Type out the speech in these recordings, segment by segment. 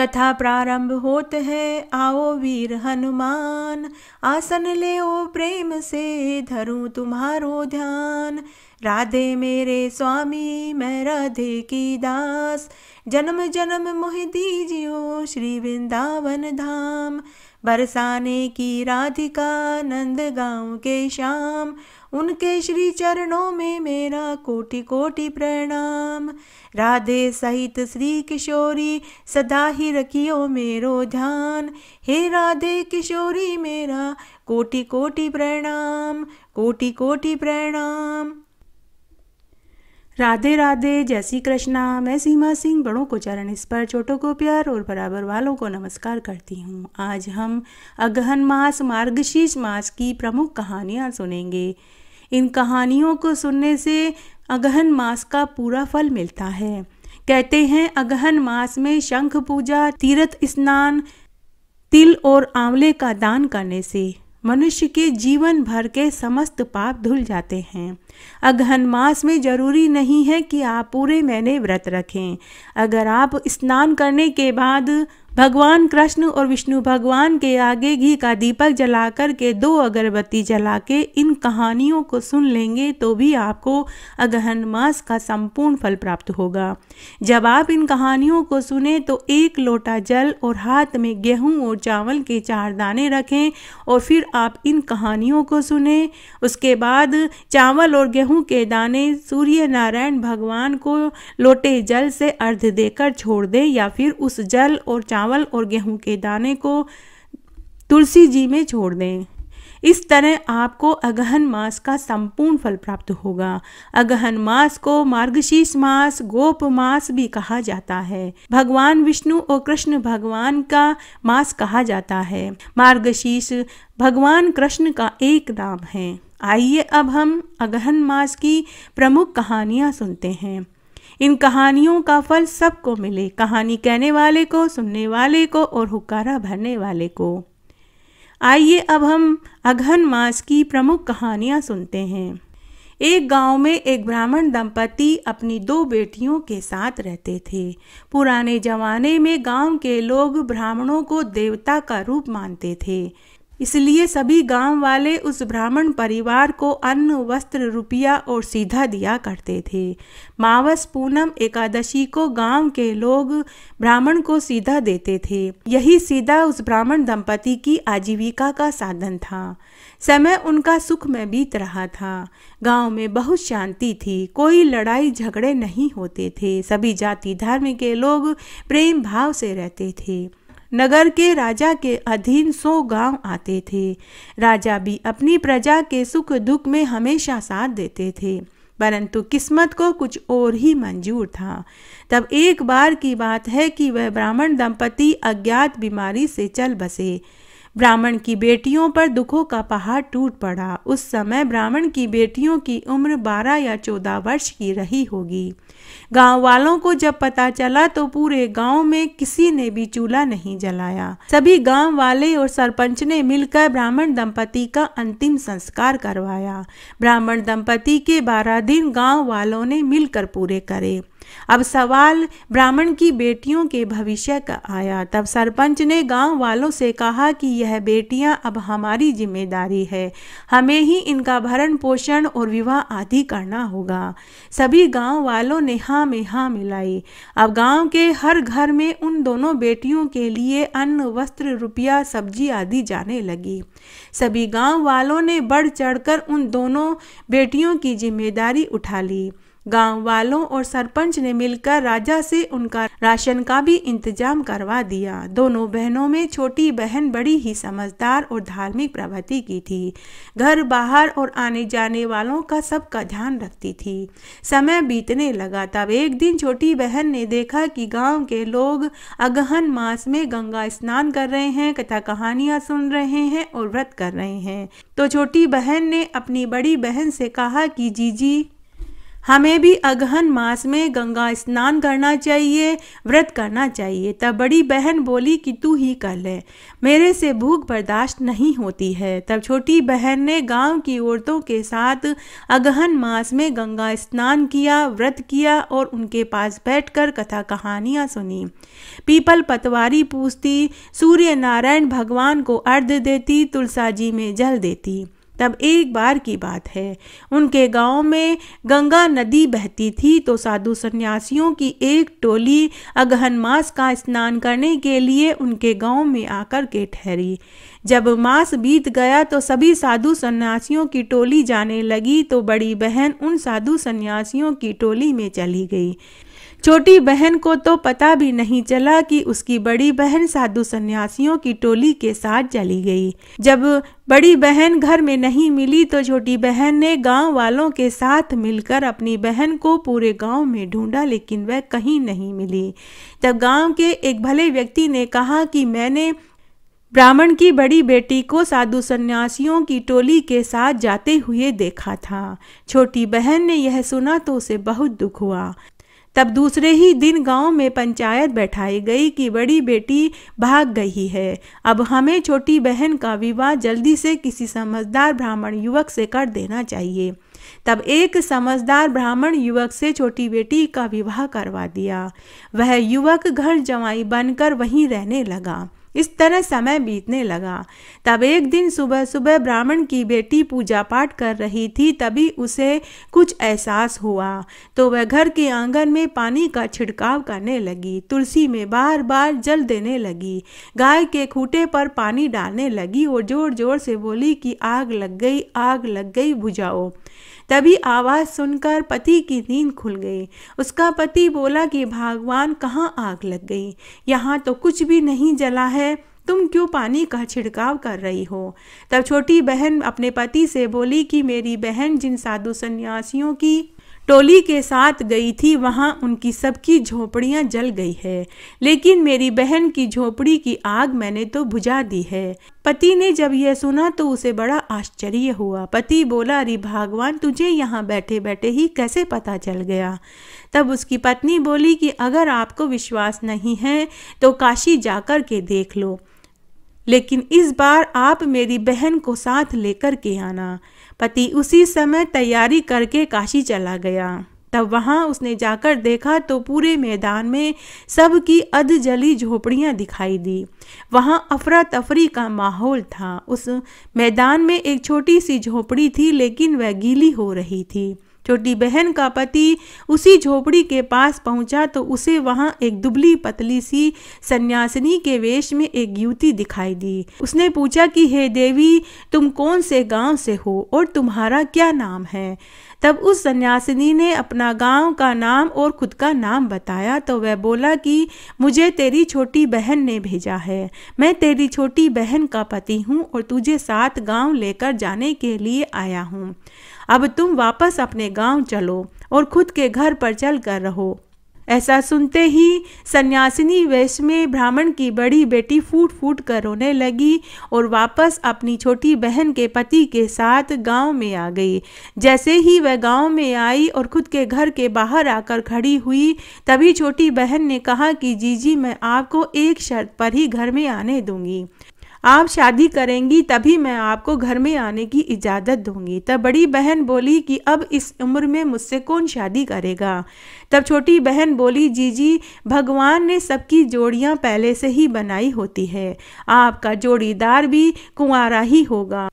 कथा प्रारंभ होत है आओ वीर हनुमान आसन ले ओ प्रेम से धरूं तुम्हारो ध्यान राधे मेरे स्वामी मैं राधे की दास जन्म जन्म मोह दीजियो श्री वृंदावन धाम बरसाने की राधिका नंद गाँव के श्याम उनके श्री चरणों में मेरा कोटि कोटि प्रणाम राधे सहित श्री किशोरी सदा ही रखियो मेरो ध्यान हे राधे किशोरी मेरा कोटि कोटि प्रणाम कोटि कोटि प्रणाम राधे राधे जय श्री कृष्णा मैं सीमा सिंह बड़ों को चरण इस पर छोटों को प्यार और बराबर वालों को नमस्कार करती हूँ आज हम अगहन मास मार्गशीर्ष मास की प्रमुख कहानियाँ सुनेंगे इन कहानियों को सुनने से अगहन मास का पूरा फल मिलता है कहते हैं अगहन मास में शंख पूजा तीर्थ स्नान तिल और आंवले का दान करने से मनुष्य के जीवन भर के समस्त पाप धुल जाते हैं अगहन मास में जरूरी नहीं है कि आप पूरे महीने व्रत रखें अगर आप स्नान करने के बाद भगवान कृष्ण और विष्णु भगवान के आगे घी का दीपक जला कर के दो अगरबत्ती जला के इन कहानियों को सुन लेंगे तो भी आपको अगहन मास का संपूर्ण फल प्राप्त होगा जब आप इन कहानियों को सुने तो एक लोटा जल और हाथ में गेहूं और चावल के चार दाने रखें और फिर आप इन कहानियों को सुने उसके बाद चावल और गेहूँ के दाने सूर्य नारायण भगवान को लोटे जल से अर्ध देकर छोड़ दें या फिर उस जल और चावल चावल और गेहूं के दाने को तुलसी जी में छोड़ दें इस तरह आपको अगहन मास का संपूर्ण फल प्राप्त होगा अगहन मास को मार्गशीर्ष मास गोप मास भी कहा जाता है भगवान विष्णु और कृष्ण भगवान का मास कहा जाता है मार्गशीर्ष भगवान कृष्ण का एक नाम है आइए अब हम अगहन मास की प्रमुख कहानियाँ सुनते हैं इन कहानियों का फल सबको मिले कहानी कहने वाले को सुनने वाले को और हुकारा भरने वाले को आइए अब हम अघन मास की प्रमुख कहानियाँ सुनते हैं एक गांव में एक ब्राह्मण दंपति अपनी दो बेटियों के साथ रहते थे पुराने जमाने में गांव के लोग ब्राह्मणों को देवता का रूप मानते थे इसलिए सभी गांव वाले उस ब्राह्मण परिवार को अन्न वस्त्र रुपया और सीधा दिया करते थे मावस पूनम एकादशी को गांव के लोग ब्राह्मण को सीधा देते थे यही सीधा उस ब्राह्मण दंपति की आजीविका का साधन था समय उनका सुख में बीत रहा था गांव में बहुत शांति थी कोई लड़ाई झगड़े नहीं होते थे सभी जाति धर्म के लोग प्रेम भाव से रहते थे नगर के राजा के अधीन सौ गांव आते थे राजा भी अपनी प्रजा के सुख दुख में हमेशा साथ देते थे परंतु किस्मत को कुछ और ही मंजूर था तब एक बार की बात है कि वह ब्राह्मण दंपति अज्ञात बीमारी से चल बसे ब्राह्मण की बेटियों पर दुखों का पहाड़ टूट पड़ा उस समय ब्राह्मण की बेटियों की उम्र बारह या चौदह वर्ष की रही होगी गांव वालों को जब पता चला तो पूरे गांव में किसी ने भी चूल्हा नहीं जलाया सभी गांव वाले और सरपंच ने मिलकर ब्राह्मण दंपति का अंतिम संस्कार करवाया ब्राह्मण दंपति के बारह दिन गांव वालों ने मिलकर पूरे करे अब सवाल ब्राह्मण की बेटियों के भविष्य का आया तब सरपंच ने गांव वालों से कहा कि यह बेटियां अब हमारी जिम्मेदारी है हमें ही इनका भरण पोषण और विवाह आदि करना होगा सभी गांव वालों ने हाँ में हाँ मिलाई अब गांव के हर घर में उन दोनों बेटियों के लिए अन्न वस्त्र रुपया सब्जी आदि जाने लगी सभी गांव वालों ने बढ़ चढ़कर उन दोनों बेटियों की जिम्मेदारी उठा ली गांव वालों और सरपंच ने मिलकर राजा से उनका राशन का भी इंतजाम करवा दिया दोनों बहनों में छोटी बहन बड़ी ही समझदार और धार्मिक प्रवृत्ति की थी घर बाहर और आने जाने वालों का सबका ध्यान रखती थी समय बीतने लगा तब एक दिन छोटी बहन ने देखा कि गांव के लोग अगहन मास में गंगा स्नान कर रहे हैं कथा कहानियां सुन रहे हैं और व्रत कर रहे हैं तो छोटी बहन ने अपनी बड़ी बहन से कहा कि जीजी हमें भी अगहन मास में गंगा स्नान करना चाहिए व्रत करना चाहिए तब बड़ी बहन बोली कि तू ही कर ले मेरे से भूख बर्दाश्त नहीं होती है तब छोटी बहन ने गांव की औरतों के साथ अगहन मास में गंगा स्नान किया व्रत किया और उनके पास बैठकर कथा कहानियाँ सुनी पीपल पतवारी पूछती सूर्य नारायण भगवान को अर्ध देती तुलसा जी में जल देती तब एक बार की बात है उनके गांव में गंगा नदी बहती थी तो साधु सन्यासियों की एक टोली अगहन मास का स्नान करने के लिए उनके गांव में आकर के ठहरी जब मास बीत गया तो सभी साधु सन्यासियों की टोली जाने लगी तो बड़ी बहन उन साधु सन्यासियों की टोली में चली गई छोटी बहन को तो पता भी नहीं चला कि उसकी बड़ी बहन साधु सन्यासियों की टोली के साथ चली गई जब बड़ी बहन घर में नहीं मिली तो छोटी बहन ने गांव वालों के साथ मिलकर अपनी बहन को पूरे गांव में ढूंढा लेकिन वह कहीं नहीं मिली तब गांव के एक भले व्यक्ति ने कहा कि मैंने ब्राह्मण की बड़ी बेटी को साधु सन्यासियों की टोली के साथ जाते हुए देखा था छोटी बहन ने यह सुना तो उसे बहुत दुख हुआ तब दूसरे ही दिन गांव में पंचायत बैठाई गई कि बड़ी बेटी भाग गई है अब हमें छोटी बहन का विवाह जल्दी से किसी समझदार ब्राह्मण युवक से कर देना चाहिए तब एक समझदार ब्राह्मण युवक से छोटी बेटी का विवाह करवा दिया वह युवक घर जमाई बनकर वहीं रहने लगा इस तरह समय बीतने लगा तब एक दिन सुबह सुबह ब्राह्मण की बेटी पूजा पाठ कर रही थी तभी उसे कुछ एहसास हुआ तो वह घर के आंगन में पानी का छिड़काव करने लगी तुलसी में बार बार जल देने लगी गाय के खूटे पर पानी डालने लगी और जोर जोर से बोली कि आग लग गई आग लग गई बुझाओ तभी आवाज़ सुनकर पति की नींद खुल गई उसका पति बोला कि भगवान कहाँ आग लग गई यहाँ तो कुछ भी नहीं जला है तुम क्यों पानी का छिड़काव कर रही हो तब छोटी बहन अपने पति से बोली कि मेरी बहन जिन साधु संन्यासियों की टोली के साथ गई थी वहाँ उनकी सबकी झोपड़ियाँ जल गई है लेकिन मेरी बहन की झोपड़ी की आग मैंने तो बुझा दी है पति ने जब यह सुना तो उसे बड़ा आश्चर्य हुआ पति बोला अरे भगवान तुझे यहाँ बैठे बैठे ही कैसे पता चल गया तब उसकी पत्नी बोली कि अगर आपको विश्वास नहीं है तो काशी जाकर के देख लो लेकिन इस बार आप मेरी बहन को साथ लेकर के आना पति उसी समय तैयारी करके काशी चला गया तब वहाँ उसने जाकर देखा तो पूरे मैदान में सबकी अध जली झोपड़ियाँ दिखाई दी वहाँ अफरा तफरी का माहौल था उस मैदान में एक छोटी सी झोपड़ी थी लेकिन वह गीली हो रही थी छोटी बहन का पति उसी झोपड़ी के पास पहुंचा तो उसे वहां एक दुबली पतली सी सन्यासिनी के वेश में एक युवती दिखाई दी उसने पूछा कि हे देवी तुम कौन से गांव से हो और तुम्हारा क्या नाम है तब उस सन्यासिनी ने अपना गांव का नाम और खुद का नाम बताया तो वह बोला कि मुझे तेरी छोटी बहन ने भेजा है मैं तेरी छोटी बहन का पति हूँ और तुझे साथ गांव लेकर जाने के लिए आया हूँ अब तुम वापस अपने गांव चलो और खुद के घर पर चल कर रहो ऐसा सुनते ही सन्यासिनी वेश में ब्राह्मण की बड़ी बेटी फूट फूट कर रोने लगी और वापस अपनी छोटी बहन के पति के साथ गांव में आ गई जैसे ही वह गांव में आई और खुद के घर के बाहर आकर खड़ी हुई तभी छोटी बहन ने कहा कि जीजी मैं आपको एक शर्त पर ही घर में आने दूंगी आप शादी करेंगी तभी मैं आपको घर में आने की इजाज़त दूंगी तब बड़ी बहन बोली कि अब इस उम्र में मुझसे कौन शादी करेगा तब छोटी बहन बोली जी जी भगवान ने सबकी जोड़ियाँ पहले से ही बनाई होती है आपका जोड़ीदार भी कुंवारा ही होगा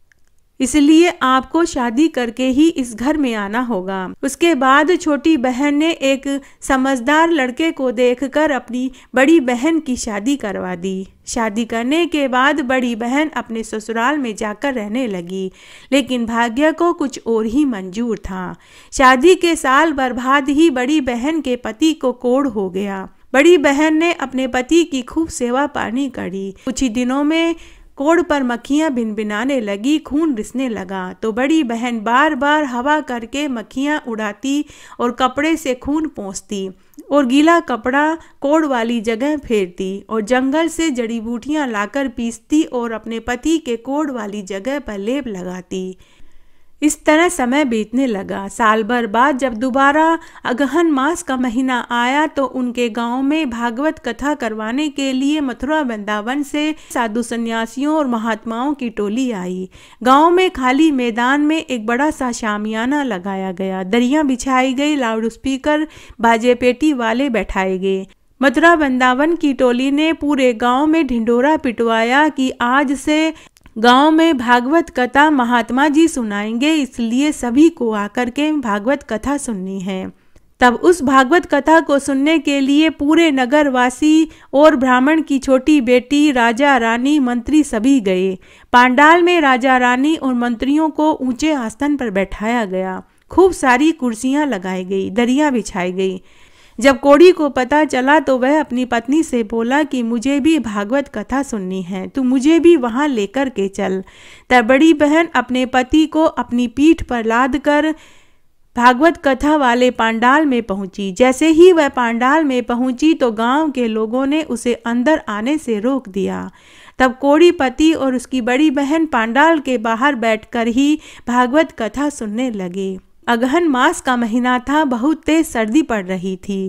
इसलिए आपको शादी करके ही इस घर में आना होगा उसके बाद छोटी बहन ने एक समझदार लड़के को देखकर अपनी बड़ी बहन की शादी करवा दी शादी करने के बाद बड़ी बहन अपने ससुराल में जाकर रहने लगी लेकिन भाग्य को कुछ और ही मंजूर था शादी के साल बर्बाद ही बड़ी बहन के पति को कोड़ हो गया बड़ी बहन ने अपने पति की खूब सेवा पानी करी कुछ ही दिनों में कोड़ पर मक्खियाँ भिनभिनाने लगी खून रिसने लगा तो बड़ी बहन बार बार हवा करके मक्खियाँ उड़ाती और कपड़े से खून पोंछती और गीला कपड़ा कोड़ वाली जगह फेरती और जंगल से जड़ी बूटियाँ लाकर पीसती और अपने पति के कोड़ वाली जगह पर लेप लगाती इस तरह समय बीतने लगा साल भर बाद जब दोबारा अगहन मास का महीना आया तो उनके गांव में भागवत कथा करवाने के लिए मथुरा वृंदावन से साधु संन्यासियों और महात्माओं की टोली आई गांव में खाली मैदान में एक बड़ा सा शामियाना लगाया गया दरिया बिछाई गई लाउड स्पीकर बाजे पेटी वाले बैठाए गए मथुरा वृंदावन की टोली ने पूरे गांव में ढिंडोरा पिटवाया कि आज से गांव में भागवत कथा महात्मा जी सुनाएंगे इसलिए सभी को आकर के भागवत कथा सुननी है तब उस भागवत कथा को सुनने के लिए पूरे नगरवासी और ब्राह्मण की छोटी बेटी राजा रानी मंत्री सभी गए पांडाल में राजा रानी और मंत्रियों को ऊंचे आस्तन पर बैठाया गया खूब सारी कुर्सियां लगाई गई दरिया बिछाई गई जब कोड़ी को पता चला तो वह अपनी पत्नी से बोला कि मुझे भी भागवत कथा सुननी है तू मुझे भी वहाँ लेकर के चल तब बड़ी बहन अपने पति को अपनी पीठ पर लाद कर भागवत कथा वाले पांडाल में पहुंची जैसे ही वह पांडाल में पहुंची तो गांव के लोगों ने उसे अंदर आने से रोक दिया तब कोड़ी पति और उसकी बड़ी बहन पांडाल के बाहर बैठकर ही भागवत कथा सुनने लगे अगहन मास का महीना था बहुत तेज सर्दी पड़ रही थी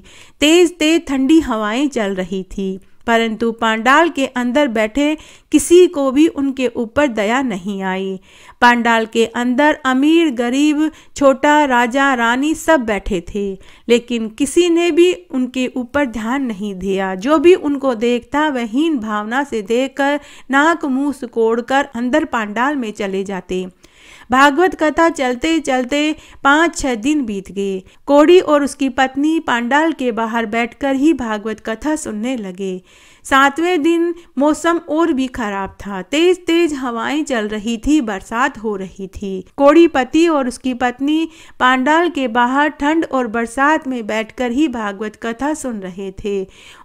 तेज तेज ठंडी हवाएं चल रही थी परंतु पांडाल के अंदर बैठे किसी को भी उनके ऊपर दया नहीं आई पांडाल के अंदर अमीर गरीब छोटा राजा रानी सब बैठे थे लेकिन किसी ने भी उनके ऊपर ध्यान नहीं दिया जो भी उनको देखता वह हीन भावना से देखकर नाक मुंह सिकोड़कर अंदर पांडाल में चले जाते भागवत कथा चलते चलते पाँच छह दिन बीत गए कोड़ी और उसकी पत्नी पांडाल के बाहर बैठकर ही भागवत कथा सुनने लगे सातवें दिन मौसम और भी खराब था तेज तेज हवाएं चल रही थी बरसात हो रही थी कोड़ी पति और उसकी पत्नी पांडाल के बाहर ठंड और बरसात में बैठकर ही भागवत कथा सुन रहे थे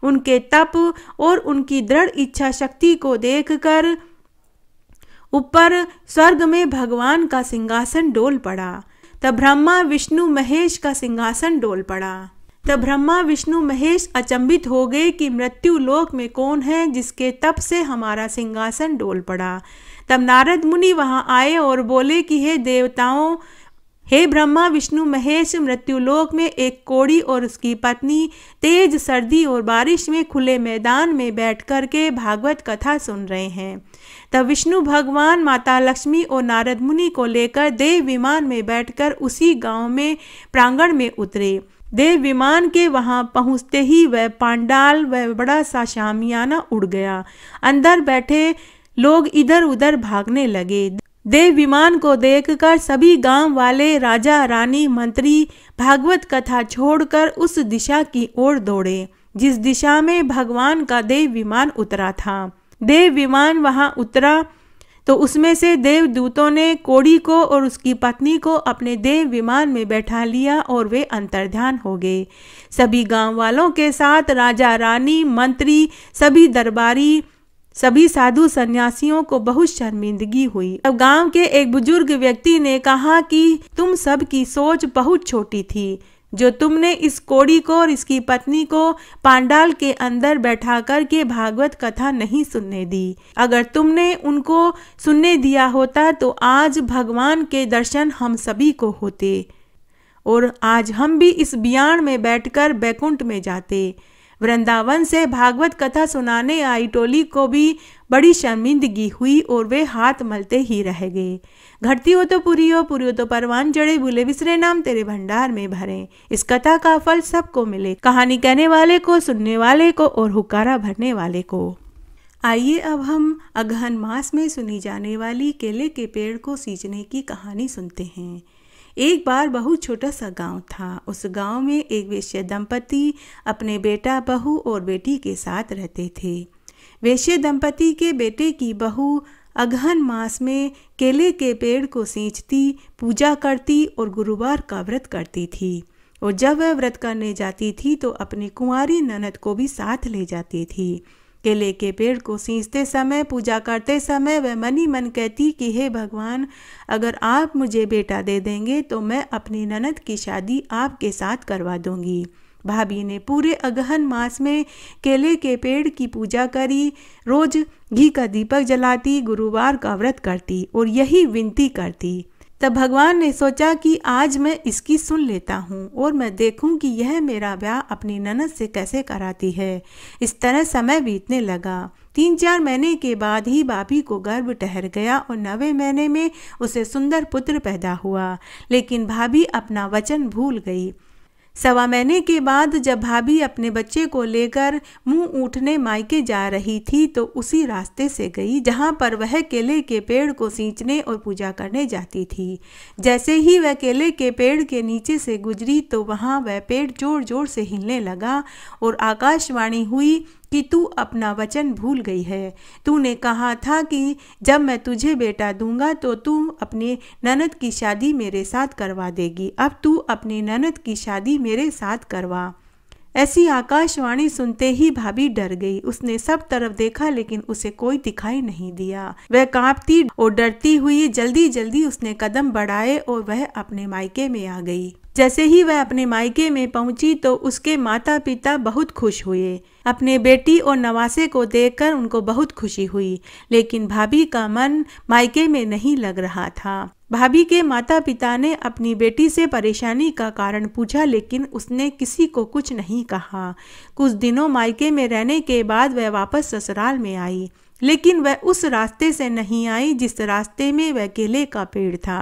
उनके तप और उनकी दृढ़ इच्छा शक्ति को देखकर ऊपर स्वर्ग में भगवान का सिंहासन डोल पड़ा तब ब्रह्मा विष्णु महेश का सिंहासन डोल पड़ा तब ब्रह्मा विष्णु महेश अचंभित हो गए कि मृत्यु लोक में कौन है जिसके तप से हमारा सिंहासन डोल पड़ा तब नारद मुनि वहाँ आए और बोले कि हे देवताओं हे ब्रह्मा विष्णु महेश मृत्युलोक में एक कोड़ी और उसकी पत्नी तेज सर्दी और बारिश में खुले मैदान में बैठ कर के भागवत कथा सुन रहे हैं तब विष्णु भगवान माता लक्ष्मी और नारद मुनि को लेकर देव विमान में बैठकर उसी गांव में प्रांगण में उतरे देव विमान के वहां पहुंचते ही वह पांडाल वह बड़ा सा शामियाना उड़ गया अंदर बैठे लोग इधर उधर भागने लगे देव विमान को देखकर सभी गांव वाले राजा रानी मंत्री भागवत कथा छोड़कर उस दिशा की ओर दौड़े जिस दिशा में भगवान का देव विमान उतरा था देव विमान वहां उतरा तो उसमें से देवदूतों ने कोड़ी को और उसकी पत्नी को अपने देव विमान में बैठा लिया और वे अंतर्ध्यान हो गए सभी गांव वालों के साथ राजा रानी मंत्री सभी दरबारी सभी साधु सन्यासियों को बहुत शर्मिंदगी हुई अब गांव के एक बुजुर्ग व्यक्ति ने कहा कि तुम सब की सोच बहुत छोटी थी जो तुमने इस कोड़ी को और इसकी पत्नी को पांडाल के अंदर बैठा कर के भागवत कथा नहीं सुनने दी अगर तुमने उनको सुनने दिया होता तो आज भगवान के दर्शन हम सभी को होते और आज हम भी इस बियाण में बैठकर बैकुंठ में जाते वृंदावन से भागवत कथा सुनाने आई टोली को भी बड़ी शर्मिंदगी हुई और वे हाथ मलते ही रह गए घटती हो तो पूरी हो पूरी हो तो परवान जड़े बुले विसरे नाम तेरे भंडार में भरे इस कथा का फल सबको मिले कहानी कहने वाले को सुनने वाले को और हुकारा भरने वाले को आइए अब हम अगहन मास में सुनी जाने वाली केले के पेड़ को सींचने की कहानी सुनते हैं एक बार बहुत छोटा सा गांव था उस गांव में एक वैश्य दंपति अपने बेटा बहू और बेटी के साथ रहते थे वैश्य दंपति के बेटे की बहू अगहन मास में केले के पेड़ को सींचती पूजा करती और गुरुवार का व्रत करती थी और जब वह व्रत करने जाती थी तो अपनी कुंवारी ननद को भी साथ ले जाती थी केले के पेड़ को सींचते समय पूजा करते समय वह मनी मन कहती कि हे भगवान अगर आप मुझे बेटा दे देंगे तो मैं अपनी ननद की शादी आपके साथ करवा दूंगी भाभी ने पूरे अगहन मास में केले के पेड़ की पूजा करी रोज घी का दीपक जलाती गुरुवार का व्रत करती और यही विनती करती तब भगवान ने सोचा कि आज मैं इसकी सुन लेता हूँ और मैं देखूँ कि यह मेरा ब्याह अपनी ननद से कैसे कराती है इस तरह समय बीतने लगा तीन चार महीने के बाद ही बापी को गर्भ ठहर गया और नवे महीने में उसे सुंदर पुत्र पैदा हुआ लेकिन भाभी अपना वचन भूल गई सवा महीने के बाद जब भाभी अपने बच्चे को लेकर मुंह उठने मायके जा रही थी तो उसी रास्ते से गई जहाँ पर वह केले के पेड़ को सींचने और पूजा करने जाती थी जैसे ही वह केले के पेड़ के नीचे से गुजरी तो वहाँ वह पेड़ जोर जोर से हिलने लगा और आकाशवाणी हुई कि तू अपना वचन भूल गई है तूने कहा था कि जब मैं तुझे बेटा दूंगा तो तू अपने ननद की शादी मेरे साथ करवा देगी अब तू अपने ननद की शादी मेरे साथ करवा ऐसी आकाशवाणी सुनते ही भाभी डर गई उसने सब तरफ देखा लेकिन उसे कोई दिखाई नहीं दिया वह कांपती और डरती हुई जल्दी जल्दी उसने कदम बढ़ाए और वह अपने मायके में आ गई जैसे ही वह अपने मायके में पहुंची तो उसके माता पिता बहुत खुश हुए अपने बेटी और नवासे को देखकर उनको बहुत खुशी हुई लेकिन भाभी का मन मायके में नहीं लग रहा था भाभी के माता पिता ने अपनी बेटी से परेशानी का कारण पूछा लेकिन उसने किसी को कुछ नहीं कहा कुछ दिनों मायके में रहने के बाद वह वापस ससुराल में आई लेकिन वह उस रास्ते से नहीं आई जिस रास्ते में वह केले का पेड़ था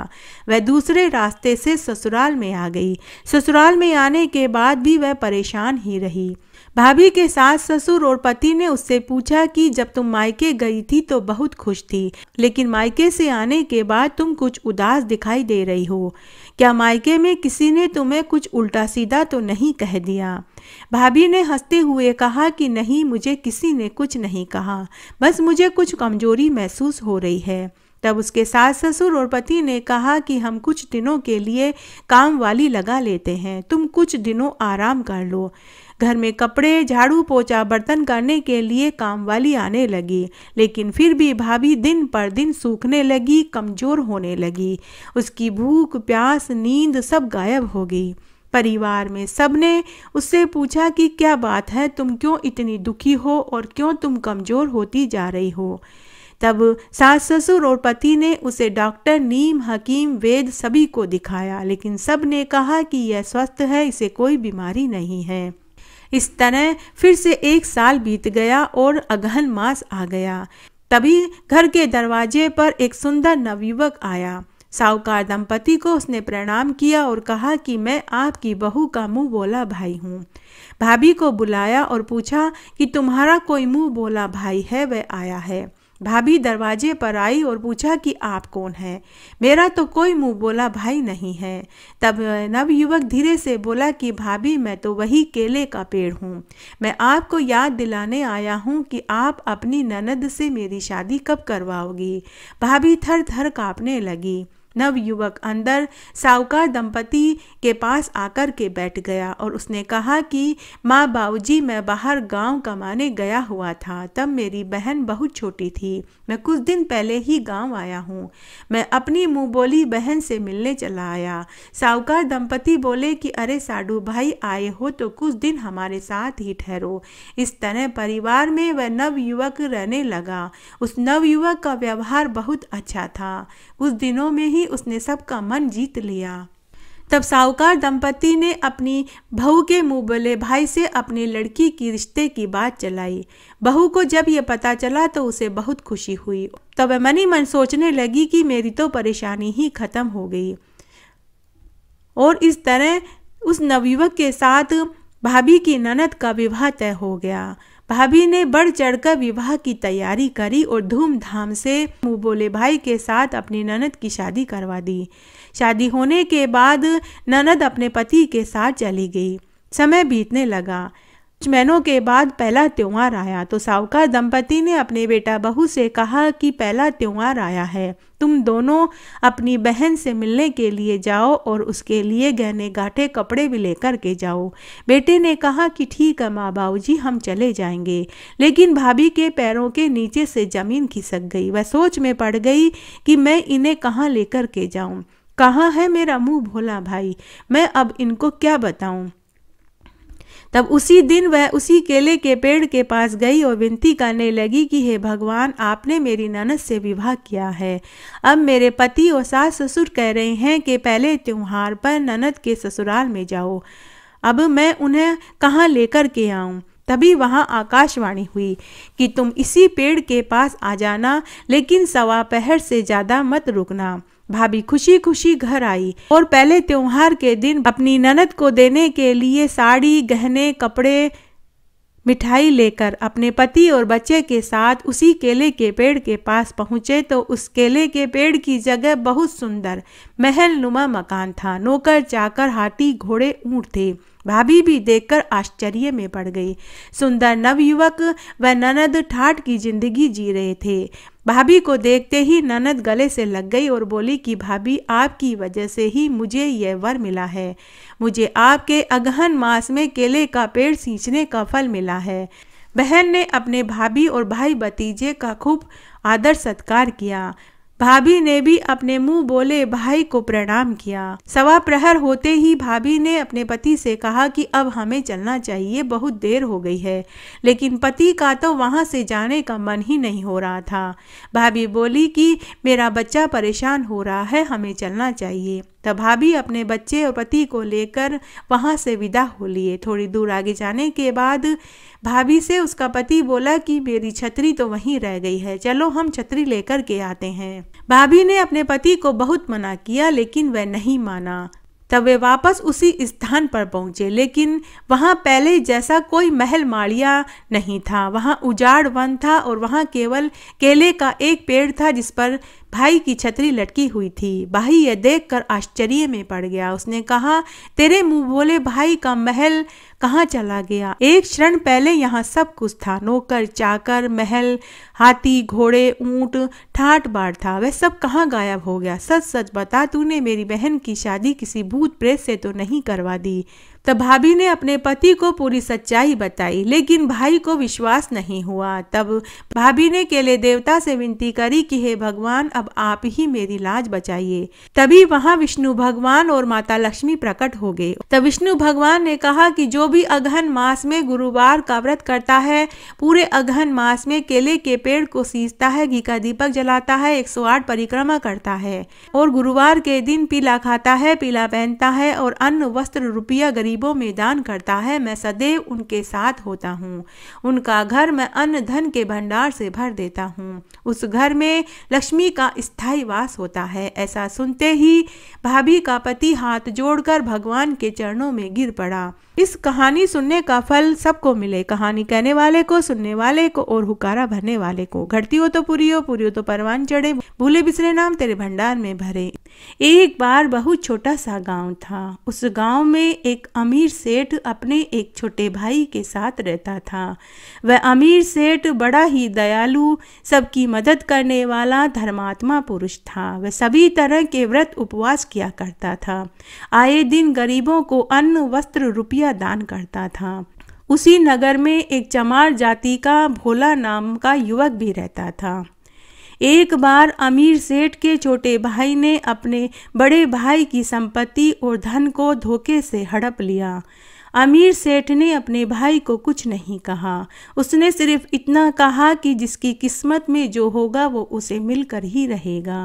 वह दूसरे रास्ते से ससुराल में आ गई ससुराल में आने के बाद भी वह परेशान ही रही भाभी के सास ससुर और पति ने उससे पूछा कि जब तुम मायके गई थी तो बहुत खुश थी लेकिन मायके से आने के बाद तुम कुछ उदास दिखाई दे रही हो क्या मायके में किसी ने तुम्हें कुछ उल्टा सीधा तो नहीं कह दिया भाभी ने हंसते हुए कहा कि नहीं मुझे किसी ने कुछ नहीं कहा बस मुझे कुछ कमजोरी महसूस हो रही है तब उसके सास ससुर और पति ने कहा कि हम कुछ दिनों के लिए काम वाली लगा लेते हैं तुम कुछ दिनों आराम कर लो घर में कपड़े झाड़ू पोछा बर्तन करने के लिए काम वाली आने लगी लेकिन फिर भी भाभी दिन पर दिन सूखने लगी कमज़ोर होने लगी उसकी भूख प्यास नींद सब गायब हो गई परिवार में सबने उससे पूछा कि क्या बात है तुम क्यों इतनी दुखी हो और क्यों तुम कमज़ोर होती जा रही हो तब सास ससुर और पति ने उसे डॉक्टर नीम हकीम वेद सभी को दिखाया लेकिन सब ने कहा कि यह स्वस्थ है इसे कोई बीमारी नहीं है इस तरह फिर से एक साल बीत गया और अगहन मास आ गया तभी घर के दरवाजे पर एक सुंदर नवयुवक आया साहूकार दंपति को उसने प्रणाम किया और कहा कि मैं आपकी बहू का मुंह बोला भाई हूँ भाभी को बुलाया और पूछा कि तुम्हारा कोई मुंह बोला भाई है वह आया है भाभी दरवाजे पर आई और पूछा कि आप कौन हैं मेरा तो कोई मुंह बोला भाई नहीं है तब नव युवक धीरे से बोला कि भाभी मैं तो वही केले का पेड़ हूँ मैं आपको याद दिलाने आया हूँ कि आप अपनी ननद से मेरी शादी कब करवाओगी भाभी थर थर काँपने लगी नवयुवक अंदर साहूकार दंपति के पास आकर के बैठ गया और उसने कहा कि माँ बाबूजी मैं बाहर गांव कमाने गया हुआ था तब मेरी बहन बहुत छोटी थी मैं कुछ दिन पहले ही गांव आया हूँ मैं अपनी मुँह बोली बहन से मिलने चला आया साहूकार दंपति बोले कि अरे साडू भाई आए हो तो कुछ दिन हमारे साथ ही ठहरो इस तरह परिवार में वह नवयुवक रहने लगा उस नवयुवक का व्यवहार बहुत अच्छा था उस दिनों में ही ही उसने सबका मन जीत लिया तब साहूकार दंपति ने अपनी बहू के मुबले भाई से अपनी लड़की की रिश्ते की बात चलाई बहू को जब यह पता चला तो उसे बहुत खुशी हुई तब मन ही मन सोचने लगी कि मेरी तो परेशानी ही खत्म हो गई और इस तरह उस नवयुवक के साथ भाभी की ननद का विवाह तय हो गया भाभी ने बढ़ चढ़कर विवाह की तैयारी करी और धूमधाम से मुँह बोले भाई के साथ अपनी ननद की शादी करवा दी शादी होने के बाद ननद अपने पति के साथ चली गई समय बीतने लगा कुछ महीनों के बाद पहला त्योहार आया तो सावकार दंपति ने अपने बेटा बहू से कहा कि पहला त्योहार आया है तुम दोनों अपनी बहन से मिलने के लिए जाओ और उसके लिए गहने गाठे कपड़े भी लेकर के जाओ बेटे ने कहा कि ठीक है माँ बाबूजी हम चले जाएंगे लेकिन भाभी के पैरों के नीचे से ज़मीन खिसक गई वह सोच में पड़ गई कि मैं इन्हें कहाँ लेकर के जाऊँ कहाँ है मेरा मुंह भोला भाई मैं अब इनको क्या बताऊँ तब उसी दिन वह उसी केले के पेड़ के पास गई और विनती करने लगी कि हे भगवान आपने मेरी ननद से विवाह किया है अब मेरे पति और सास ससुर कह रहे हैं कि पहले त्यौहार पर ननद के ससुराल में जाओ अब मैं उन्हें कहाँ लेकर के आऊँ तभी वहाँ आकाशवाणी हुई कि तुम इसी पेड़ के पास आ जाना लेकिन सवा पहर से ज़्यादा मत रुकना भाभी खुशी खुशी घर आई और पहले त्योहार के दिन अपनी ननद को देने के लिए साड़ी गहने कपड़े मिठाई लेकर अपने पति और बच्चे के साथ उसी केले के पेड़ के पास पहुंचे तो उस केले के पेड़ की जगह बहुत सुंदर महल नुमा मकान था नौकर चाकर हाथी घोड़े ऊँट थे भाभी भी देखकर आश्चर्य में पड़ गई सुंदर नवयुवक व ननद ठाट की जिंदगी जी रहे थे भाभी को देखते ही ननद गले से लग गई और बोली कि भाभी आपकी वजह से ही मुझे यह वर मिला है मुझे आपके अगहन मास में केले का पेड़ सींचने का फल मिला है बहन ने अपने भाभी और भाई भतीजे का खूब आदर सत्कार किया भाभी ने भी अपने मुंह बोले भाई को प्रणाम किया सवा प्रहर होते ही भाभी ने अपने पति से कहा कि अब हमें चलना चाहिए बहुत देर हो गई है लेकिन पति का तो वहाँ से जाने का मन ही नहीं हो रहा था भाभी बोली कि मेरा बच्चा परेशान हो रहा है हमें चलना चाहिए तब भाभी अपने बच्चे और पति को लेकर वहाँ से विदा हो लिए थोड़ी दूर आगे जाने के बाद भाभी से उसका पति बोला कि मेरी छतरी तो वहीं रह गई है चलो हम छतरी लेकर के आते हैं भाभी ने अपने पति को बहुत मना किया लेकिन वह नहीं माना तब वे वापस उसी स्थान पर पहुंचे लेकिन वहां पहले जैसा कोई महल माड़िया नहीं था वहां उजाड़ वन था और वहां केवल केले का एक पेड़ था जिस पर भाई की छतरी लटकी हुई थी भाई यह देखकर आश्चर्य में पड़ गया उसने कहा तेरे मुंह बोले भाई का महल कहाँ चला गया एक क्षण पहले यहाँ सब कुछ था नौकर चाकर महल हाथी घोड़े ऊंट ठाट बाट था वह सब कहाँ गायब हो गया सच सच बता तूने मेरी बहन की शादी किसी भूत प्रेत से तो नहीं करवा दी तब भाभी ने अपने पति को पूरी सच्चाई बताई लेकिन भाई को विश्वास नहीं हुआ तब भाभी ने केले देवता से विनती करी कि हे भगवान अब आप ही मेरी लाज बचाइए तभी वहाँ विष्णु भगवान और माता लक्ष्मी प्रकट हो गए तब विष्णु भगवान ने कहा कि जो भी अगहन मास में गुरुवार का व्रत करता है पूरे अगहन मास में केले के पेड़ को सींचता है घी का दीपक जलाता है आठ परिक्रमा करता है और गुरुवार के दिन पीला खाता है पीला पहनता है और अन्न वस्त्र रुपया गरीब गरीबों में दान करता है मैं सदैव उनके साथ होता हूँ उनका घर मैं अन्न धन के भंडार से भर देता हूँ उस घर में लक्ष्मी का स्थायी वास होता है ऐसा सुनते ही भाभी का पति हाथ जोड़कर भगवान के चरणों में गिर पड़ा इस कहानी सुनने का फल सबको मिले कहानी कहने वाले को सुनने वाले को और हुकारा भरने वाले को घटती हो तो पूरी हो पूरी हो तो परवान चढ़े भूले बिसरे नाम तेरे भंडार में भरे एक बार बहुत छोटा सा गांव था उस गांव में एक अमीर सेठ अपने एक छोटे भाई के साथ रहता था वह अमीर सेठ बड़ा ही दयालु सबकी मदद करने वाला धर्मात्मा पुरुष था वह सभी तरह के व्रत उपवास किया करता था आए दिन गरीबों को अन्न वस्त्र रुपये रुपया दान करता था उसी नगर में एक चमार जाति का भोला नाम का युवक भी रहता था एक बार अमीर सेठ के छोटे भाई ने अपने बड़े भाई की संपत्ति और धन को धोखे से हड़प लिया अमीर सेठ ने अपने भाई को कुछ नहीं कहा उसने सिर्फ इतना कहा कि जिसकी किस्मत में जो होगा वो उसे मिलकर ही रहेगा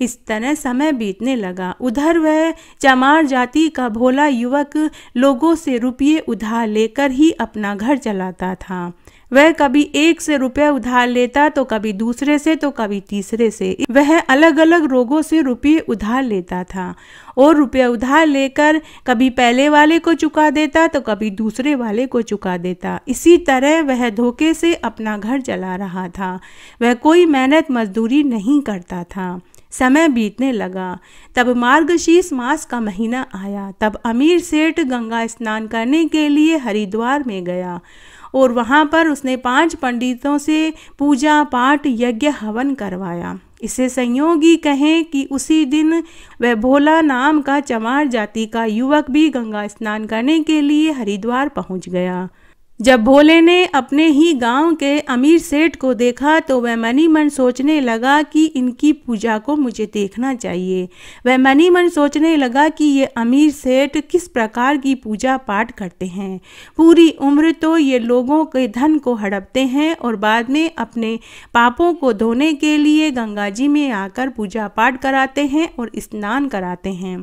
इस तरह समय बीतने लगा उधर वह चमार जाति का भोला युवक लोगों से रुपये उधार लेकर ही अपना घर चलाता था वह कभी एक से रुपया उधार लेता तो कभी दूसरे से तो कभी तीसरे से वह अलग अलग रोगों से रुपये उधार लेता था और रुपये उधार लेकर कभी पहले वाले को चुका देता तो कभी दूसरे वाले को चुका देता इसी तरह वह धोखे से अपना घर चला रहा था वह कोई मेहनत मजदूरी नहीं करता था समय बीतने लगा तब मार्गशीर्ष मास का महीना आया तब अमीर सेठ गंगा स्नान करने के लिए हरिद्वार में गया और वहाँ पर उसने पांच पंडितों से पूजा पाठ यज्ञ हवन करवाया इसे संयोगी कहें कि उसी दिन वह भोला नाम का चमार जाति का युवक भी गंगा स्नान करने के लिए हरिद्वार पहुँच गया जब भोले ने अपने ही गांव के अमीर सेठ को देखा तो वह मनी मन सोचने लगा कि इनकी पूजा को मुझे देखना चाहिए वह मनी मन सोचने लगा कि ये अमीर सेठ किस प्रकार की पूजा पाठ करते हैं पूरी उम्र तो ये लोगों के धन को हड़पते हैं और बाद में अपने पापों को धोने के लिए गंगा जी में आकर पूजा पाठ कराते हैं और स्नान कराते हैं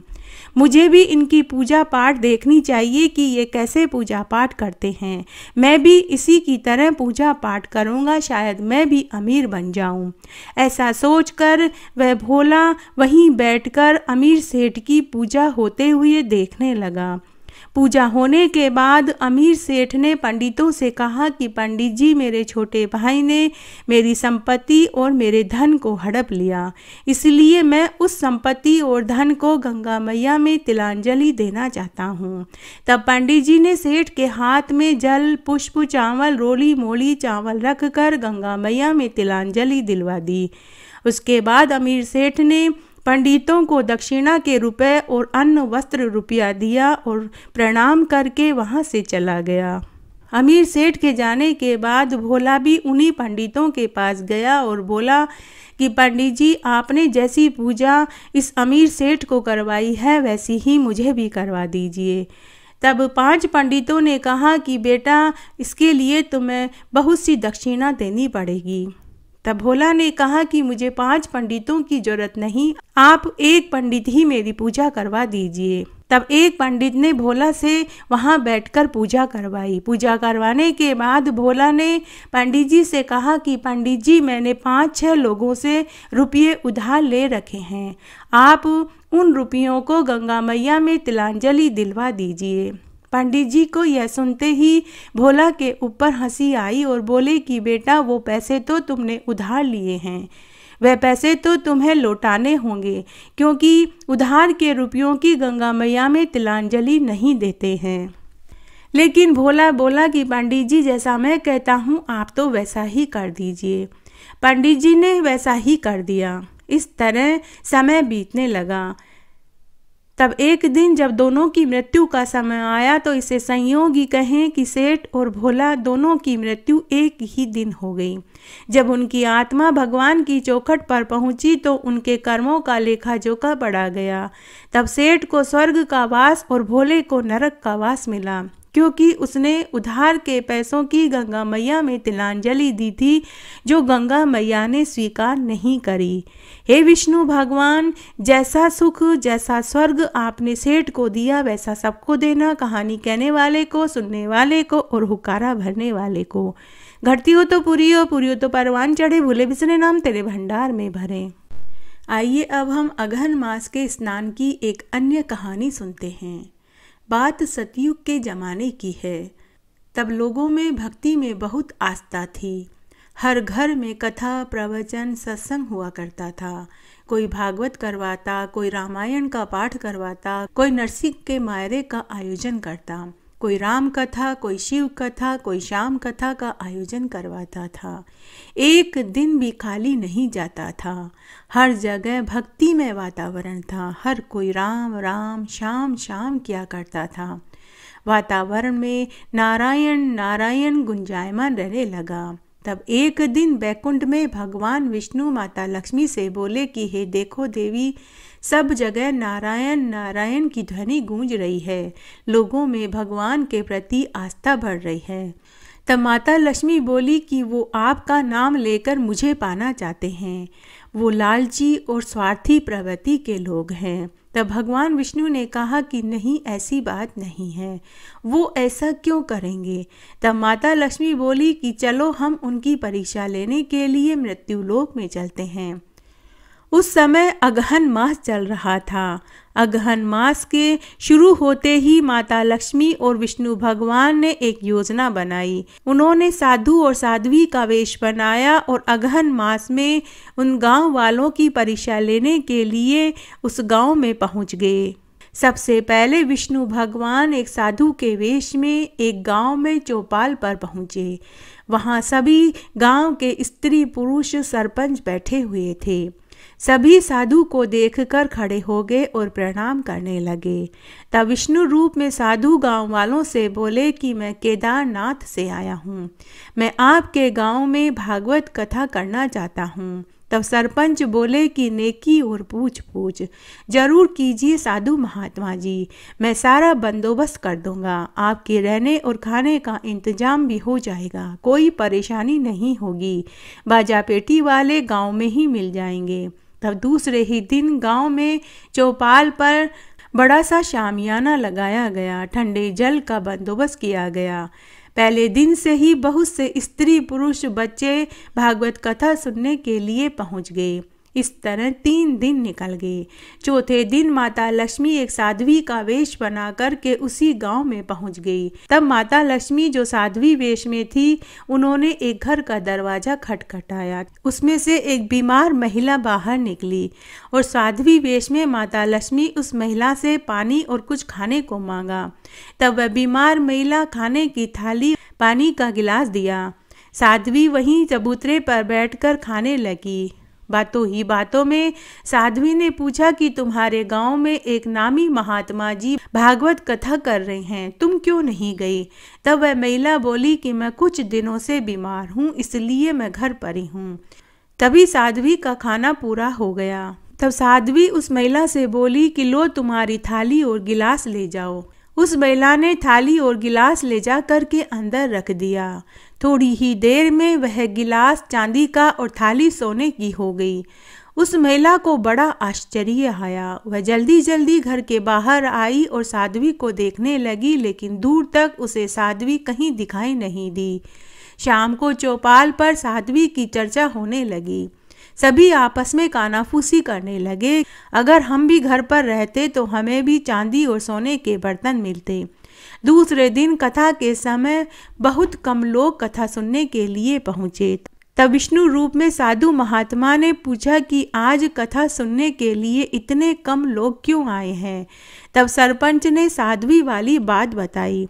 मुझे भी इनकी पूजा पाठ देखनी चाहिए कि ये कैसे पूजा पाठ करते हैं मैं भी इसी की तरह पूजा पाठ करूँगा शायद मैं भी अमीर बन जाऊँ ऐसा सोचकर वह भोला वहीं बैठकर अमीर सेठ की पूजा होते हुए देखने लगा पूजा होने के बाद अमीर सेठ ने पंडितों से कहा कि पंडित जी मेरे छोटे भाई ने मेरी संपत्ति और मेरे धन को हड़प लिया इसलिए मैं उस संपत्ति और धन को गंगा मैया में तिलांजलि देना चाहता हूँ तब पंडित जी ने सेठ के हाथ में जल पुष्प चावल रोली मोली चावल रख कर गंगा मैया में तिलांजलि दिलवा दी उसके बाद अमीर सेठ ने पंडितों को दक्षिणा के रुपए और अन्य वस्त्र रुपया दिया और प्रणाम करके वहाँ से चला गया अमीर सेठ के जाने के बाद भोला भी उन्हीं पंडितों के पास गया और बोला कि पंडित जी आपने जैसी पूजा इस अमीर सेठ को करवाई है वैसी ही मुझे भी करवा दीजिए तब पांच पंडितों ने कहा कि बेटा इसके लिए तुम्हें बहुत सी दक्षिणा देनी पड़ेगी तब भोला ने कहा कि मुझे पांच पंडितों की जरूरत नहीं आप एक पंडित ही मेरी पूजा करवा दीजिए तब एक पंडित ने भोला से वहाँ बैठकर पूजा करवाई पूजा करवाने के बाद भोला ने पंडित जी से कहा कि पंडित जी मैंने पाँच छः लोगों से रुपये उधार ले रखे हैं आप उन रुपयों को गंगा मैया में तिलांजलि दिलवा दीजिए पंडित जी को यह सुनते ही भोला के ऊपर हंसी आई और बोले कि बेटा वो पैसे तो तुमने उधार लिए हैं वह पैसे तो तुम्हें लौटाने होंगे क्योंकि उधार के रुपयों की गंगा मैया में तिलांजलि नहीं देते हैं लेकिन भोला बोला कि पंडित जी जैसा मैं कहता हूँ आप तो वैसा ही कर दीजिए पंडित जी ने वैसा ही कर दिया इस तरह समय बीतने लगा तब एक दिन जब दोनों की मृत्यु का समय आया तो इसे संयोगी कहें कि सेठ और भोला दोनों की मृत्यु एक ही दिन हो गई जब उनकी आत्मा भगवान की चौखट पर पहुंची तो उनके कर्मों का लेखा जोखा पड़ा गया तब सेठ को स्वर्ग का वास और भोले को नरक का वास मिला क्योंकि उसने उधार के पैसों की गंगा मैया में तिलांजलि दी थी जो गंगा मैया ने स्वीकार नहीं करी हे विष्णु भगवान जैसा सुख जैसा स्वर्ग आपने सेठ को दिया वैसा सबको देना कहानी कहने वाले को सुनने वाले को और हुकारा भरने वाले को घटती हो तो पूरी हो पूरी हो तो परवान चढ़े भूले बिसने नाम तेरे भंडार में भरे आइए अब हम अगहन मास के स्नान की एक अन्य कहानी सुनते हैं बात सतयुग के जमाने की है तब लोगों में भक्ति में बहुत आस्था थी हर घर में कथा प्रवचन सत्संग हुआ करता था कोई भागवत करवाता कोई रामायण का पाठ करवाता कोई नरसिंह के मायरे का आयोजन करता कोई राम कथा कोई शिव कथा कोई श्याम कथा का आयोजन करवाता था एक दिन भी खाली नहीं जाता था हर जगह भक्ति में वातावरण था हर कोई राम राम श्याम श्याम किया करता था वातावरण में नारायण नारायण गुंजायमान रहने लगा तब एक दिन बैकुंठ में भगवान विष्णु माता लक्ष्मी से बोले कि हे देखो देवी सब जगह नारायण नारायण की ध्वनि गूंज रही है लोगों में भगवान के प्रति आस्था बढ़ रही है तब माता लक्ष्मी बोली कि वो आपका नाम लेकर मुझे पाना चाहते हैं वो लालची और स्वार्थी प्रवृत्ति के लोग हैं तब भगवान विष्णु ने कहा कि नहीं ऐसी बात नहीं है वो ऐसा क्यों करेंगे तब माता लक्ष्मी बोली कि चलो हम उनकी परीक्षा लेने के लिए मृत्युलोक में चलते हैं उस समय अगहन मास चल रहा था अगहन मास के शुरू होते ही माता लक्ष्मी और विष्णु भगवान ने एक योजना बनाई उन्होंने साधु और साध्वी का वेश बनाया और अगहन मास में उन गांव वालों की परीक्षा लेने के लिए उस गांव में पहुंच गए सबसे पहले विष्णु भगवान एक साधु के वेश में एक गांव में चौपाल पर पहुंचे वहां सभी गांव के स्त्री पुरुष सरपंच बैठे हुए थे सभी साधु को देखकर खड़े हो गए और प्रणाम करने लगे तब विष्णु रूप में साधु गांव वालों से बोले कि मैं केदारनाथ से आया हूँ मैं आपके गांव में भागवत कथा करना चाहता हूँ तब सरपंच बोले कि नेकी और पूछ पूछ जरूर कीजिए साधु महात्मा जी मैं सारा बंदोबस्त कर दूंगा आपके रहने और खाने का इंतजाम भी हो जाएगा कोई परेशानी नहीं होगी बाजापेटी वाले गांव में ही मिल जाएंगे तब दूसरे ही दिन गांव में चौपाल पर बड़ा सा शामियाना लगाया गया ठंडे जल का बंदोबस्त किया गया पहले दिन से ही बहुत से स्त्री पुरुष बच्चे भागवत कथा सुनने के लिए पहुंच गए इस तरह तीन दिन निकल गए चौथे दिन माता लक्ष्मी एक साध्वी का वेश बना करके उसी गांव में पहुंच गई तब माता लक्ष्मी जो साध्वी वेश में थी उन्होंने एक घर का दरवाजा खटखटाया उसमें से एक बीमार महिला बाहर निकली और साध्वी वेश में माता लक्ष्मी उस महिला से पानी और कुछ खाने को मांगा तब वह बीमार महिला खाने की थाली पानी का गिलास दिया साध्वी वहीं चबूतरे पर बैठकर खाने लगी बातों ही बातों में साध्वी ने पूछा कि तुम्हारे गांव में एक नामी महात्मा जी भागवत कथा कर रहे हैं तुम क्यों नहीं गई तब वह महिला बोली कि मैं कुछ दिनों से बीमार हूँ इसलिए मैं घर पर ही हूँ तभी साध्वी का खाना पूरा हो गया तब साध्वी उस महिला से बोली कि लो तुम्हारी थाली और गिलास ले जाओ उस महिला ने थाली और गिलास ले जा करके अंदर रख दिया थोड़ी ही देर में वह गिलास चांदी का और थाली सोने की हो गई उस महिला को बड़ा आश्चर्य आया वह जल्दी जल्दी घर के बाहर आई और साध्वी को देखने लगी लेकिन दूर तक उसे साध्वी कहीं दिखाई नहीं दी शाम को चौपाल पर साध्वी की चर्चा होने लगी सभी आपस में कानाफूसी करने लगे अगर हम भी घर पर रहते तो हमें भी चांदी और सोने के बर्तन मिलते दूसरे दिन कथा के समय बहुत कम लोग कथा सुनने के लिए पहुंचे तब विष्णु रूप में साधु महात्मा ने पूछा कि आज कथा सुनने के लिए इतने कम लोग क्यों आए हैं तब सरपंच ने साध्वी वाली बात बताई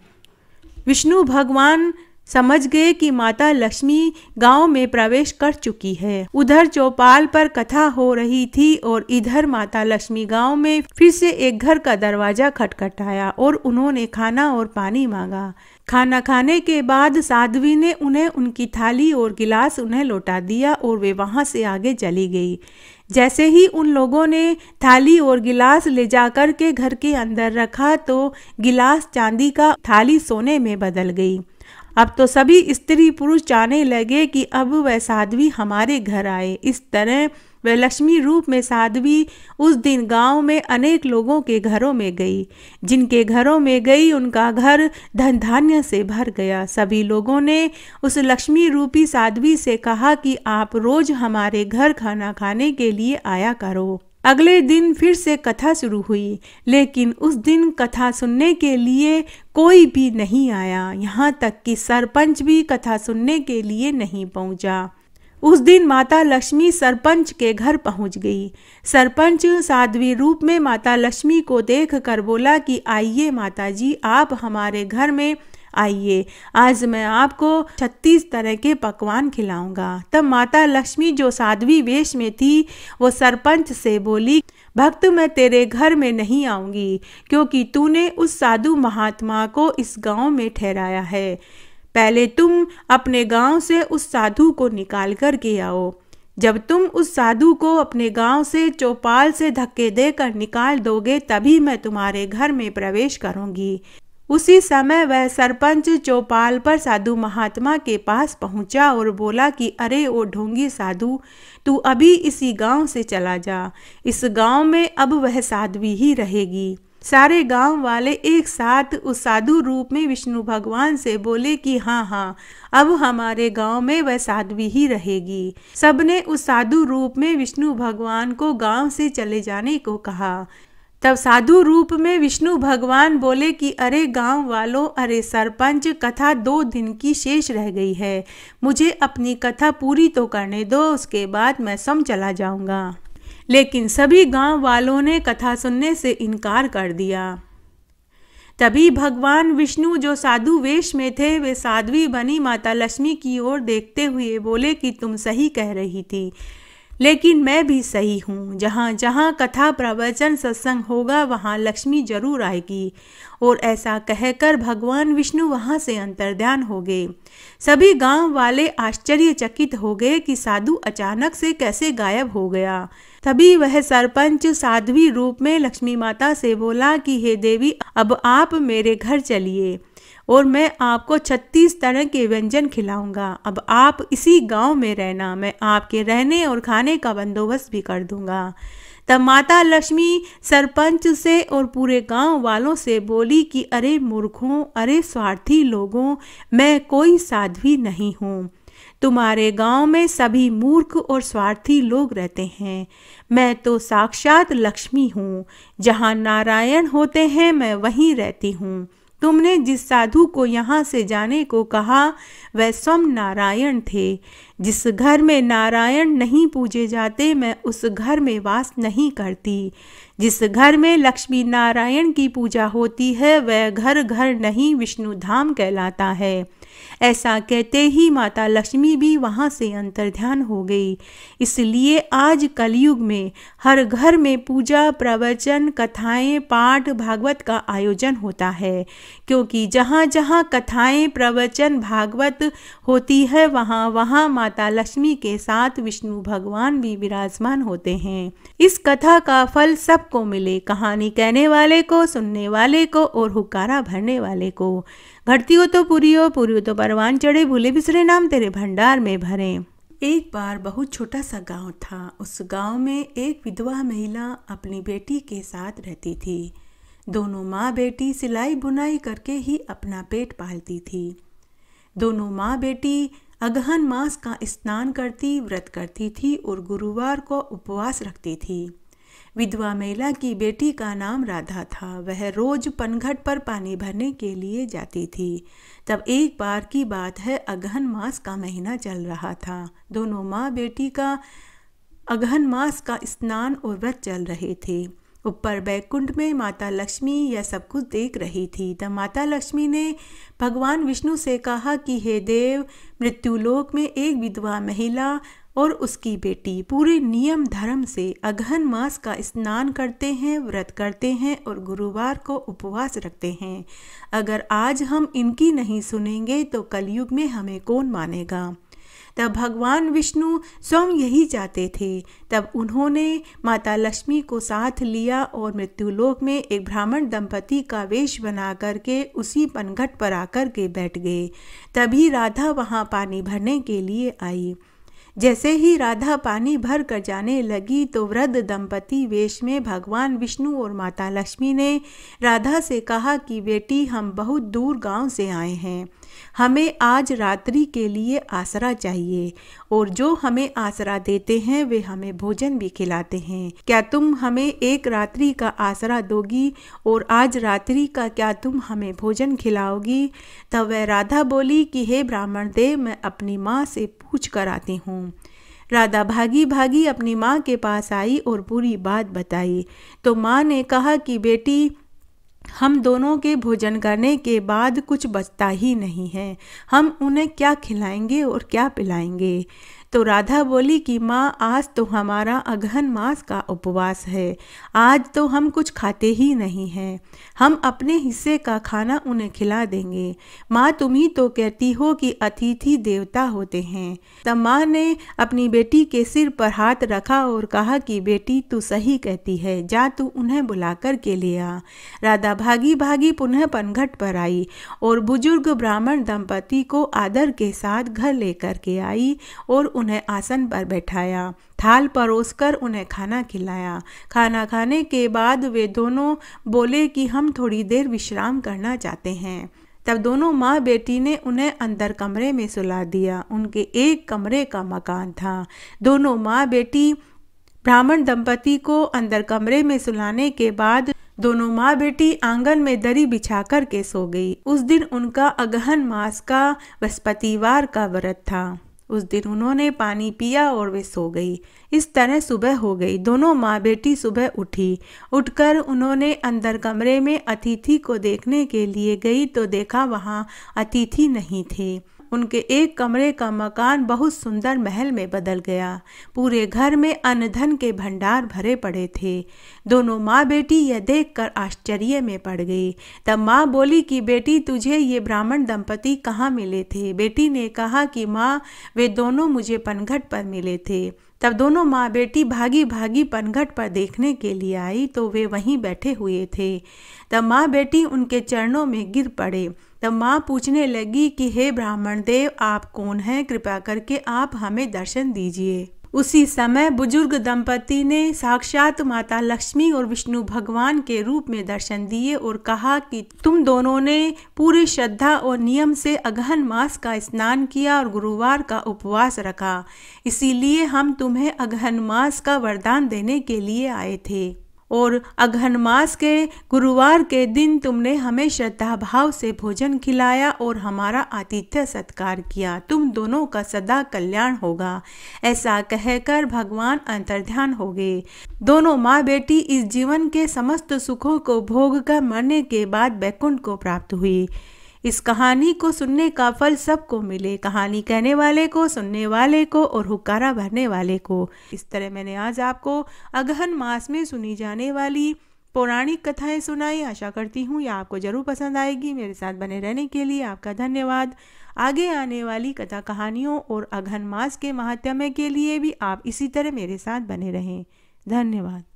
विष्णु भगवान समझ गए कि माता लक्ष्मी गांव में प्रवेश कर चुकी है उधर चौपाल पर कथा हो रही थी और इधर माता लक्ष्मी गांव में फिर से एक घर का दरवाजा खटखटाया और उन्होंने खाना और पानी मांगा खाना खाने के बाद साध्वी ने उन्हें उनकी थाली और गिलास उन्हें लौटा दिया और वे वहां से आगे चली गई जैसे ही उन लोगों ने थाली और गिलास ले जाकर के घर के अंदर रखा तो गिलास चांदी का थाली सोने में बदल गई अब तो सभी स्त्री पुरुष चाहने लगे कि अब वह साध्वी हमारे घर आए इस तरह वह लक्ष्मी रूप में साध्वी उस दिन गांव में अनेक लोगों के घरों में गई जिनके घरों में गई उनका घर धन धान्य से भर गया सभी लोगों ने उस लक्ष्मी रूपी साध्वी से कहा कि आप रोज हमारे घर खाना खाने के लिए आया करो अगले दिन फिर से कथा शुरू हुई लेकिन उस दिन कथा सुनने के लिए कोई भी नहीं आया यहाँ तक कि सरपंच भी कथा सुनने के लिए नहीं पहुँचा उस दिन माता लक्ष्मी सरपंच के घर पहुंच गई सरपंच साध्वी रूप में माता लक्ष्मी को देखकर बोला कि आइए माताजी आप हमारे घर में आइए आज मैं आपको छत्तीस तरह के पकवान खिलाऊंगा तब माता लक्ष्मी जो साध्वी वेश में थी वो सरपंच से बोली भक्त मैं तेरे घर में नहीं आऊंगी क्योंकि तूने उस साधु महात्मा को इस गांव में ठहराया है पहले तुम अपने गांव से उस साधु को निकाल कर के आओ जब तुम उस साधु को अपने गांव से चौपाल से धक्के देकर निकाल दोगे तभी मैं तुम्हारे घर में प्रवेश करूंगी उसी समय वह सरपंच चौपाल पर साधु महात्मा के पास पहुंचा और बोला कि अरे ओ ढोंगी साधु तू अभी इसी गांव से चला जा इस गांव में अब वह साध्वी ही रहेगी सारे गांव वाले एक साथ उस साधु रूप में विष्णु भगवान से बोले कि हाँ हाँ अब हमारे गांव में वह साध्वी ही रहेगी सबने उस साधु रूप में विष्णु भगवान को गांव से चले जाने को कहा तब साधु रूप में विष्णु भगवान बोले कि अरे गांव वालों अरे सरपंच कथा दो दिन की शेष रह गई है मुझे अपनी कथा पूरी तो करने दो उसके बाद मैं सम चला जाऊंगा लेकिन सभी गांव वालों ने कथा सुनने से इनकार कर दिया तभी भगवान विष्णु जो साधु वेश में थे वे साध्वी बनी माता लक्ष्मी की ओर देखते हुए बोले कि तुम सही कह रही थी लेकिन मैं भी सही हूँ जहाँ जहाँ कथा प्रवचन सत्संग होगा वहाँ लक्ष्मी जरूर आएगी और ऐसा कहकर भगवान विष्णु वहाँ से अंतर्ध्यान हो गए सभी गांव वाले आश्चर्यचकित हो गए कि साधु अचानक से कैसे गायब हो गया तभी वह सरपंच साध्वी रूप में लक्ष्मी माता से बोला कि हे देवी अब आप मेरे घर चलिए और मैं आपको छत्तीस तरह के व्यंजन खिलाऊंगा अब आप इसी गांव में रहना मैं आपके रहने और खाने का बंदोबस्त भी कर दूंगा तब माता लक्ष्मी सरपंच से और पूरे गांव वालों से बोली कि अरे मूर्खों अरे स्वार्थी लोगों मैं कोई साध्वी नहीं हूँ तुम्हारे गांव में सभी मूर्ख और स्वार्थी लोग रहते हैं मैं तो साक्षात लक्ष्मी हूँ जहाँ नारायण होते हैं मैं वहीं रहती हूँ तुमने जिस साधु को यहाँ से जाने को कहा वह स्वम नारायण थे जिस घर में नारायण नहीं पूजे जाते मैं उस घर में वास नहीं करती जिस घर में लक्ष्मी नारायण की पूजा होती है वह घर घर नहीं विष्णु धाम कहलाता है ऐसा कहते ही माता लक्ष्मी भी वहां से अंतर्ध्यान हो गई इसलिए आज कलयुग में हर घर में पूजा प्रवचन कथाएं पाठ भागवत का आयोजन होता है क्योंकि जहां जहां कथाएं प्रवचन भागवत होती है वहां वहां माता लक्ष्मी के साथ विष्णु भगवान भी विराजमान होते हैं इस कथा का फल सबको मिले कहानी कहने वाले को सुनने वाले को और हुकारा भरने वाले को घटती हो तो पूरी हो पूरी हो तो परवान चढ़े भूले बिसरे नाम तेरे भंडार में भरे एक बार बहुत छोटा सा गांव था उस गांव में एक विधवा महिला अपनी बेटी के साथ रहती थी दोनों माँ बेटी सिलाई बुनाई करके ही अपना पेट पालती थी दोनों माँ बेटी अगहन मास का स्नान करती व्रत करती थी और गुरुवार को उपवास रखती थी विधवा महिला की बेटी का नाम राधा था वह रोज पनघट पर पानी भरने के लिए जाती थी तब एक बार की बात है अगहन मास का महीना चल रहा था दोनों माँ बेटी का अगहन मास का स्नान और व्रत चल रहे थे ऊपर बैकुंठ में माता लक्ष्मी यह सब कुछ देख रही थी तब माता लक्ष्मी ने भगवान विष्णु से कहा कि हे देव मृत्युलोक में एक विधवा महिला और उसकी बेटी पूरे नियम धर्म से अगहन मास का स्नान करते हैं व्रत करते हैं और गुरुवार को उपवास रखते हैं अगर आज हम इनकी नहीं सुनेंगे तो कलयुग में हमें कौन मानेगा तब भगवान विष्णु स्वयं यही चाहते थे तब उन्होंने माता लक्ष्मी को साथ लिया और मृत्युलोक में एक ब्राह्मण दंपति का वेश बना करके उसी पनघट पर आकर के बैठ गए तभी राधा वहाँ पानी भरने के लिए आई जैसे ही राधा पानी भर कर जाने लगी तो वृद्ध दंपति वेश में भगवान विष्णु और माता लक्ष्मी ने राधा से कहा कि बेटी हम बहुत दूर गांव से आए हैं हमें आज रात्रि के लिए आसरा चाहिए और जो हमें आसरा देते हैं वे हमें भोजन भी खिलाते हैं क्या तुम हमें एक रात्रि का आसरा दोगी और आज रात्रि का क्या तुम हमें भोजन खिलाओगी तब वह राधा बोली कि हे ब्राह्मण देव मैं अपनी माँ से पूछ कर आती हूँ राधा भागी भागी अपनी माँ के पास आई और पूरी बात बताई तो माँ ने कहा कि बेटी हम दोनों के भोजन करने के बाद कुछ बचता ही नहीं है हम उन्हें क्या खिलाएंगे और क्या पिलाएंगे तो राधा बोली कि माँ आज तो हमारा अगहन मास का उपवास है आज तो हम कुछ खाते ही नहीं हैं हम अपने हिस्से का खाना उन्हें खिला देंगे माँ तुम ही तो कहती हो कि अतिथि देवता होते हैं तब माँ ने अपनी बेटी के सिर पर हाथ रखा और कहा कि बेटी तू सही कहती है जा तू उन्हें बुला कर के ले आ राधा भागी भागी पुनः पनघट पर आई और बुजुर्ग ब्राह्मण दंपति को आदर के साथ घर लेकर के आई और उन्हें आसन पर बैठाया थाल परोसकर उन्हें खाना खिलाया खाना खाने के बाद वे दोनों बोले कि हम थोड़ी देर विश्राम करना चाहते हैं तब दोनों माँ बेटी ने उन्हें अंदर कमरे में सुला दिया उनके एक कमरे का मकान था दोनों माँ बेटी ब्राह्मण दंपति को अंदर कमरे में सुलाने के बाद दोनों माँ बेटी आंगन में दरी बिछा कर के सो गई उस दिन उनका अगहन मास का बृहस्पतिवार का व्रत था उस दिन उन्होंने पानी पिया और वे सो गई इस तरह सुबह हो गई दोनों माँ बेटी सुबह उठी उठकर उन्होंने अंदर कमरे में अतिथि को देखने के लिए गई तो देखा वहाँ अतिथि नहीं थे उनके एक कमरे का मकान बहुत सुंदर महल में बदल गया पूरे घर में अन्नधन के भंडार भरे पड़े थे दोनों माँ बेटी यह देखकर आश्चर्य में पड़ गई तब माँ बोली कि बेटी तुझे ये ब्राह्मण दंपति कहाँ मिले थे बेटी ने कहा कि माँ वे दोनों मुझे पनघट पर मिले थे तब दोनों माँ बेटी भागी भागी पनघट पर देखने के लिए आई तो वे वहीं बैठे हुए थे तब माँ बेटी उनके चरणों में गिर पड़े तब माँ पूछने लगी कि हे ब्राह्मण देव आप कौन हैं कृपा करके आप हमें दर्शन दीजिए उसी समय बुजुर्ग दंपति ने साक्षात माता लक्ष्मी और विष्णु भगवान के रूप में दर्शन दिए और कहा कि तुम दोनों ने पूरी श्रद्धा और नियम से अगहन मास का स्नान किया और गुरुवार का उपवास रखा इसीलिए हम तुम्हें अगहन मास का वरदान देने के लिए आए थे और अघन मास के गुरुवार के दिन तुमने हमें श्रद्धा भाव से भोजन खिलाया और हमारा आतिथ्य सत्कार किया तुम दोनों का सदा कल्याण होगा ऐसा कहकर भगवान अंतर्ध्यान हो गए दोनों माँ बेटी इस जीवन के समस्त सुखों को भोग कर मरने के बाद बैकुंठ को प्राप्त हुई इस कहानी को सुनने का फल सबको मिले कहानी कहने वाले को सुनने वाले को और हुकारा भरने वाले को इस तरह मैंने आज आपको अगहन मास में सुनी जाने वाली पौराणिक कथाएं सुनाई आशा करती हूँ यह आपको जरूर पसंद आएगी मेरे साथ बने रहने के लिए आपका धन्यवाद आगे आने वाली कथा कहानियों और अघन मास के महात्म्य के लिए भी आप इसी तरह मेरे साथ बने रहें धन्यवाद